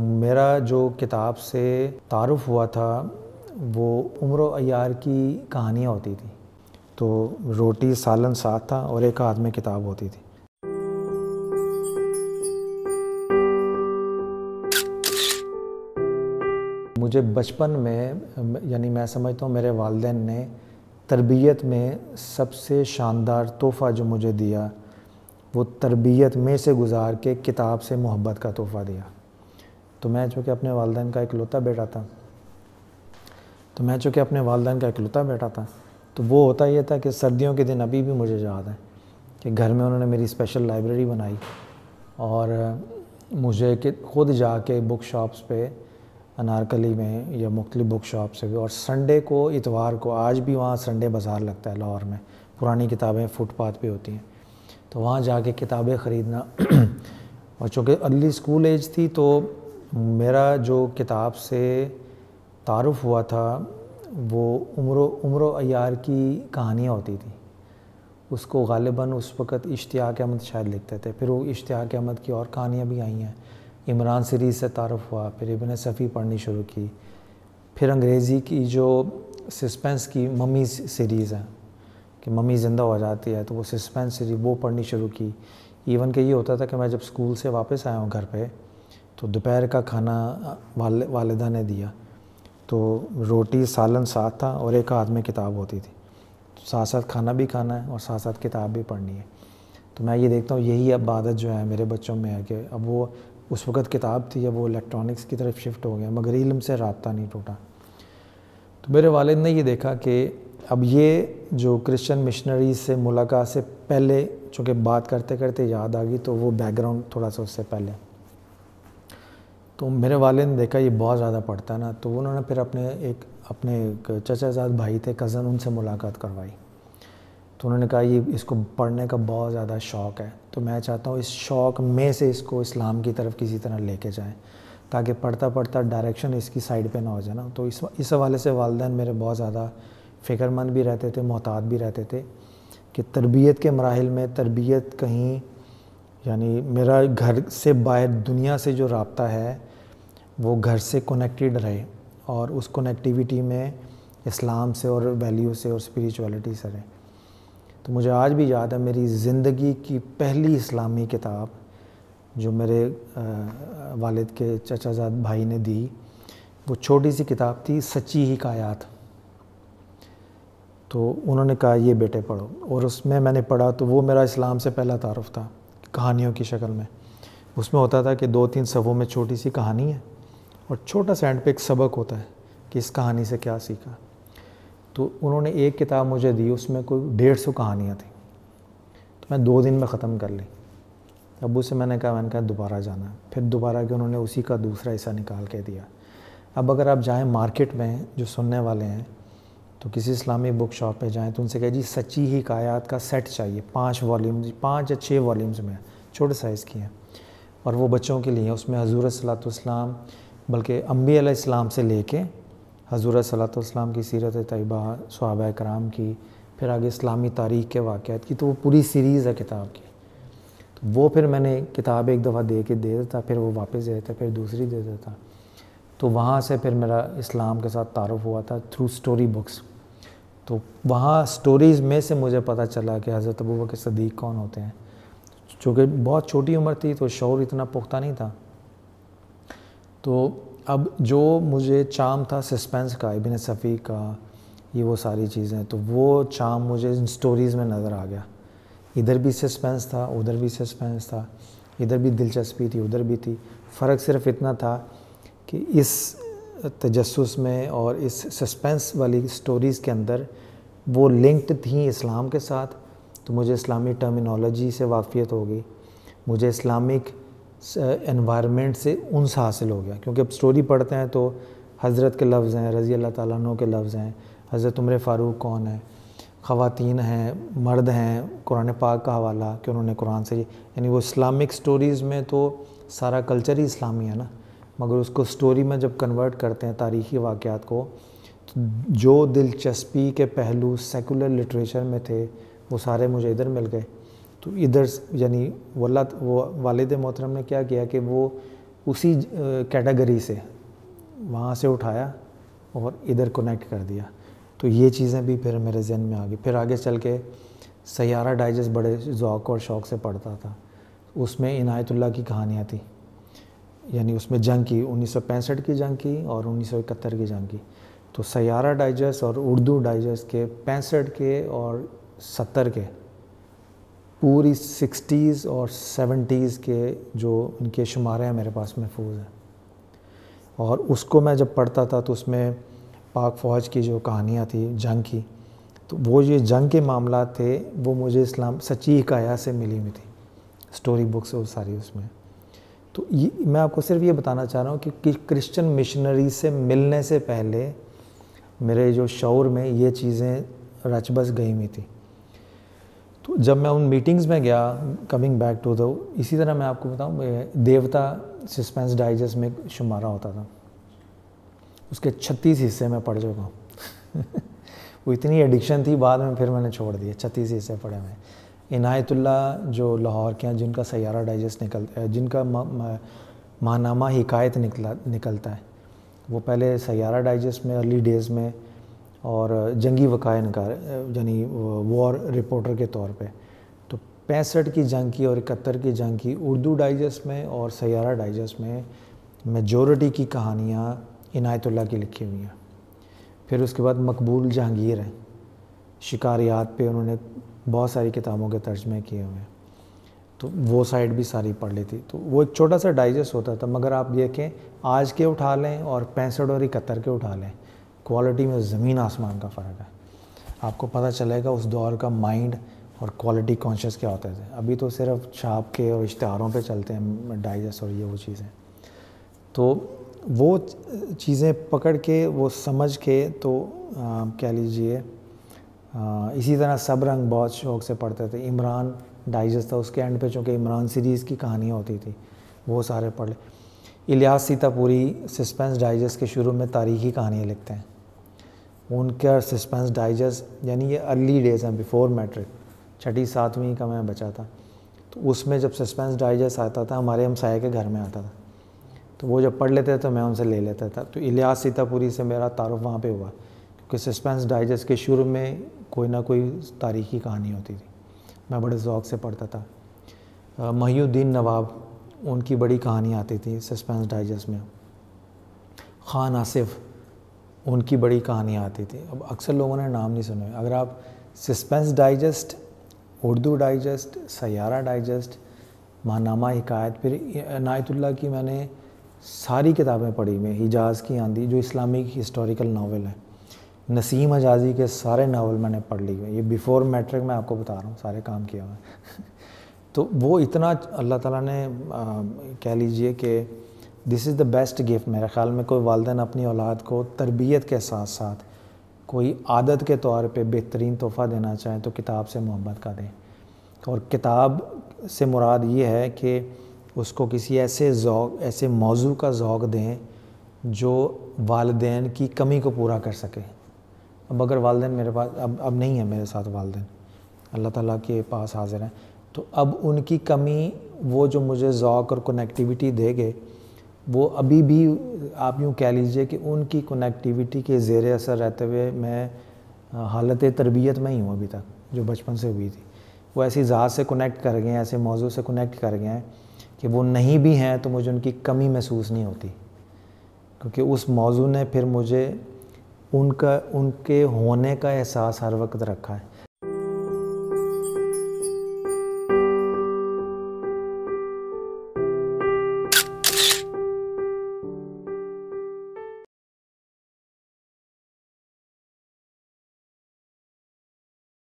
मेरा जो किताब से तारुफ हुआ था वो उम्र अयार की कहानियाँ होती थी तो रोटी सालन साथ था और एक हाथ में किताब होती थी मुझे बचपन में यानी मैं समझता हूँ मेरे वालदेन ने तरबियत में सबसे शानदार तोहफ़ा जो मुझे दिया वो तरबियत में से गुजार के किताब से मोहब्बत का तोहफ़ा दिया तो मैं चूँकि अपने वालदे का इकलौता बेटा था तो मैं चूँकि अपने वालदेन का इकलौता बेटा था तो वो होता ये था कि सर्दियों के दिन अभी भी मुझे याद है कि घर में उन्होंने मेरी स्पेशल लाइब्रेरी बनाई और मुझे कि खुद जाके बुक शॉप्स पे अनारकली में या मुख्तलि बुक शॉप से भी और संडे को इतवार को आज भी वहाँ संडे बाज़ार लगता है लाहौर में पुरानी किताबें फुटपाथ पे होती हैं तो वहाँ जाके किताबें ख़रीदना और चूँकि अर्ली स्कूल एज थी तो मेरा जो किताब से तारफ़ हुआ था वो उम्र उम्र अयार की कहानियाँ होती थी उसको गालिबा उस वक़्त इश्तियाक अहमद शायद लिखते थे फिर वो इश्तियाक अहमद की और कहानियाँ भी आई हैं इमरान सीरीज़ से तारफ़ हुआ फिर इबन सफ़ी पढ़नी शुरू की फिर अंग्रेज़ी की जो सस्पेंस की मम्मी सीरीज़ है कि मम्मी ज़िंदा हो जाती है तो वो सस्पेंस सीरीज़ वो पढ़नी शुरू की इवन के ये होता था कि मैं जब स्कूल से वापस आया हूँ घर पर तो दोपहर का खाना वाले वालदा ने दिया तो रोटी सालन साथ था और एक हाथ में किताब होती थी तो साथ साथ खाना भी खाना है और साथ साथ किताब भी पढ़नी है तो मैं ये देखता हूँ यही अब आदत जो है मेरे बच्चों में है कि अब वो उस वक़्त किताब थी अब वो इलेक्ट्रॉनिक्स की तरफ शिफ्ट हो गया मगर इलम से रबता नहीं टूटा तो मेरे वालद ने ये देखा कि अब ये जो क्रिश्चियन मिशनरी से मुलाकात से पहले चूँकि बात करते करते याद आ गई तो वो बैकग्राउंड थोड़ा सा उससे पहले तो मेरे वाले ने देखा ये बहुत ज़्यादा पढ़ता है ना तो उन्होंने फिर अपने एक अपने एक चचाजाद भाई थे कज़न उनसे मुलाकात करवाई तो उन्होंने कहा ये इसको पढ़ने का बहुत ज़्यादा शौक़ है तो मैं चाहता हूँ इस शौक़ में से इसको इस्लाम की तरफ किसी तरह लेके जाएँ ताकि पढ़ता पढ़ता डायरेक्शन इसकी साइड पे ना हो जाए ना तो इस इस हवाले से वालदेन मेरे बहुत ज़्यादा फ़िक्रमंद भी रहते थे मोहतात भी रहते थे कि तरबियत के मराहल में तरबियत कहीं यानी मेरा घर से बाहर दुनिया से जो रबता है वो घर से कनेक्टेड रहे और उस कनेक्टिविटी में इस्लाम से और वैल्यू से और स्पिरिचुअलिटी से रहे तो मुझे आज भी याद है मेरी ज़िंदगी की पहली इस्लामी किताब जो मेरे वालिद के चचाजाद भाई ने दी वो छोटी सी किताब थी सच्ची ही कायात तो उन्होंने कहा ये बेटे पढ़ो और उसमें मैंने पढ़ा तो वो मेरा इस्लाम से पहला तारफ़ था कहानियों की शक्ल में उसमें होता था कि दो तीन सफ़ों में छोटी सी कहानी है और छोटा सा एंड पे एक सबक होता है कि इस कहानी से क्या सीखा तो उन्होंने एक किताब मुझे दी उसमें कोई डेढ़ सौ कहानियाँ थी तो मैं दो दिन में ख़त्म कर ली अब उसे मैंने कहा मैंने कहा दोबारा जाना फिर दोबारा के उन्होंने उसी का दूसरा हिस्सा निकाल के दिया अब अगर आप जाएँ मार्केट में जो सुनने वाले हैं तो किसी इस्लामी बुक शॉप पे जाएँ तो उनसे कहें जी सच्ची ही कायात का सेट चाहिए पाँच वॉल्यूम्स पाँच या छः वॉल्यूम्स में छोटे साइज़ की हैं और वो बच्चों के लिए उसमें हजूर सलातम बल्कि अम्बी इस्लाम से लेके हजूर सलाम की सीरत तयबा सहाब कराम की फिर आगे इस्लामी तारीख के वाक़ात की तो वो पूरी सीरीज़ है किताब की तो वो फिर मैंने किताब एक दफ़ा दे के दे देता फिर वो वापस दे देता फिर दूसरी दे देता तो वहाँ से फिर मेरा इस्लाम के साथ तारफ़ हुआ था थ्रू स्टोरी बुक्स तो वहाँ स्टोरीज़ में से मुझे पता चला कि हज़रत अबू के सदीक कौन होते हैं चूँकि बहुत छोटी उम्र थी तो शौर इतना पुख्ता नहीं था तो अब जो मुझे चाम था सस्पेंस का इबिन सफ़ी का ये वो सारी चीज़ें तो वो चाम मुझे इन स्टोरीज़ में नज़र आ गया इधर भी सस्पेंस था उधर भी सस्पेंस था इधर भी दिलचस्पी थी उधर भी थी फ़र्क सिर्फ इतना था कि इस तजस में और इस सस्पेंस वाली स्टोरीज़ के अंदर वो लिंक्ड थी इस्लाम के साथ तो मुझे इस्लामी टर्मिनोलॉजी से वाफ़ियत हो गई मुझे इस्लामिक एनवायरनमेंट से उनस हासिल हो गया क्योंकि अब स्टोरी पढ़ते हैं तो हज़रत के लफ्ज़ हैं रज़ी अल्लाह तु के लफ्ज़ हैं हज़रत उम्र फ़ारूक कौन है ख़वान हैं मर्द हैं कुरान पाक का हवाला कि उन्होंने कुरान से यानी वो इस्लामिक स्टोरीज़ में तो सारा कल्चर ही इस्लामी है ना मगर उसको स्टोरी में जब कन्वर्ट करते हैं तारीख़ी वाक़ को तो जो दिलचस्पी के पहलू सेकुलर लिटरेचर में थे वो सारे मुझे इधर मिल गए तो इधर यानी वल्ला वो वालद मोहतरम ने क्या किया कि वो उसी कैटेगरी से वहाँ से उठाया और इधर कनेक्ट कर दिया तो ये चीज़ें भी फिर मेरे जहन में आ गई फिर आगे चल के सयारा डाइजेस्ट बड़े ज़ौक और शौक़ से पढ़ता था उसमें इनायतुल्ला की कहानियाँ थी यानी उसमें जंग की उन्नीस की जंग की और उन्नीस की जंग की तो सयारा डाइजेस्ट और उर्दू डाइजेस्ट के पैंसठ के और सत्तर के पूरी सिक्सटीज़ और सेवेंटीज़ के जो उनके शुमारे हैं मेरे पास महफूज हैं और उसको मैं जब पढ़ता था तो उसमें पाक फ़ौज की जो कहानियाँ थी जंग की तो वो ये जंग के मामला थे वो मुझे इस्लाम सची काया से मिली हुई थी स्टोरी बुक्स और सारी उसमें तो ये मैं आपको सिर्फ ये बताना चाह रहा हूँ कि क्रिश्चियन मिशनरी से मिलने से पहले मेरे जो शौर में ये चीज़ें रच बस गई हुई थी तो जब मैं उन मीटिंग्स में गया कमिंग बैक टू द इसी तरह मैं आपको बताऊँ देवता सस्पेंस डाइजेस्ट में शुमारा होता था उसके छत्तीस हिस्से में पढ़ चुका हूँ वो इतनी एडिक्शन थी बाद में फिर मैंने छोड़ दिया छत्तीस हिस्से पढ़े हुए इनायतुल्ला जो लाहौर के हैं जिनका सैारा डाइजेस्ट निकल जिनका माहनामा हिकायत निकला निकलता है वो पहले सैारा डाइजेस्ट में अर्ली डेज़ में और जंगी वक़ाय यानी वॉर रिपोर्टर के तौर पे तो पैंसठ की जंग की और इकहत्तर की जंग की उर्दू डाइजेस्ट में और सयारा डाइजेस्ट में मेजोरिटी की कहानियाँ इनायतुल्ला की लिखी हुई हैं फिर उसके बाद मकबूल जहांगीर हैं शिकारियात पे उन्होंने बहुत सारी किताबों के तर्जमे किए हुए हैं तो वो साइड भी सारी पढ़ ली थी तो वो एक छोटा सा डाइजेस्ट होता था मगर आप देखें आज के उठा लें और पैंसठ और इकहत्तर के उठा लें क्वालिटी में ज़मीन आसमान का फ़र्क है आपको पता चलेगा उस दौर का माइंड और क्वालिटी कॉन्शियस क्या होते थे अभी तो सिर्फ छाप के और इश्तहारों पे चलते हैं डाइजेस्ट और ये वो चीज़ें तो वो चीज़ें पकड़ के वो समझ के तो आ, कह लीजिए इसी तरह सब रंग बहुत शौक से पढ़ते थे इमरान डाइजेस्ट था उसके एंड पे चूँकि इमरान सीरीज़ की कहानियाँ होती थी वो सारे पढ़ लें इलियास सीतापुरी सस्पेंस डाइजेस्ट के शुरू में तारीखी कहानियाँ लिखते हैं उनका सस्पेंस डाइजेस्ट यानी ये अर्ली डेज हैं बिफोर मैट्रिक छठी सातवीं का मैं बचा था तो उसमें जब सस्पेंस डाइजेस्ट आता था हमारे हमसाया के घर में आता था तो वो जब पढ़ लेते थे तो मैं उनसे ले लेता था तो इलियास सीतापुरी से मेरा तारुफ वहाँ पे हुआ क्योंकि सस्पेंस डाइजेस्ट के शुरू में कोई ना कोई तारीखी कहानी होती थी मैं बड़े शौक़ से पढ़ता था महिउद्दीन नवाब उनकी बड़ी कहानी आती थी सस्पेंस डाइजेस्ट में खान आसिफ़ उनकी बड़ी कहानियाँ आती थी अब अक्सर लोगों ने नाम नहीं सुने अगर आप suspense digest Urdu digest Sayyara digest मानामा हिकायत फिर नायतुल्ला की मैंने सारी किताबें पढ़ी में हिजाज़ की आंधी जो इस्लामिक हिस्टोरिकल नावल है नसीम अजाज़ी के सारे नावल मैंने पढ़ लिए ये बिफ़ोर मैट्रिक मैं आपको बता रहा हूँ सारे काम किया हुआ तो वो इतना अल्लाह ताला ने आ, कह लीजिए कि this is the best gift मेरे ख्याल में कोई वालदेन अपनी औलाद को तरबियत के साथ साथ कोई आदत के तौर पे बेहतरीन तोहफ़ा देना चाहें तो किताब से मोहब्बत का दें और किताब से मुराद ये है कि उसको किसी ऐसे ऐसे मौजू का ओक़ दें जो वालदेन की कमी को पूरा कर सके अब अगर वालदेन मेरे पास अब अब नहीं है मेरे साथ वालदेन अल्लाह ताला के पास हाजिर हैं तो अब उनकी कमी वो जो मुझे ओक़ और कनेक्टिविटी देंगे वो अभी भी आप यूँ कह लीजिए कि उनकी कनेक्टिविटी के ज़ेर असर रहते हुए मैं हालत तरबियत में ही हूँ अभी तक जो बचपन से हुई थी वो ऐसी ज़ात से कनेक्ट कर गए हैं ऐसे मौजू से कनेक्ट कर गए हैं कि वो नहीं भी हैं तो मुझे उनकी कमी महसूस नहीं होती क्योंकि उस मौजू ने फिर मुझे उनका उनके होने का एहसास हर वक्त रखा है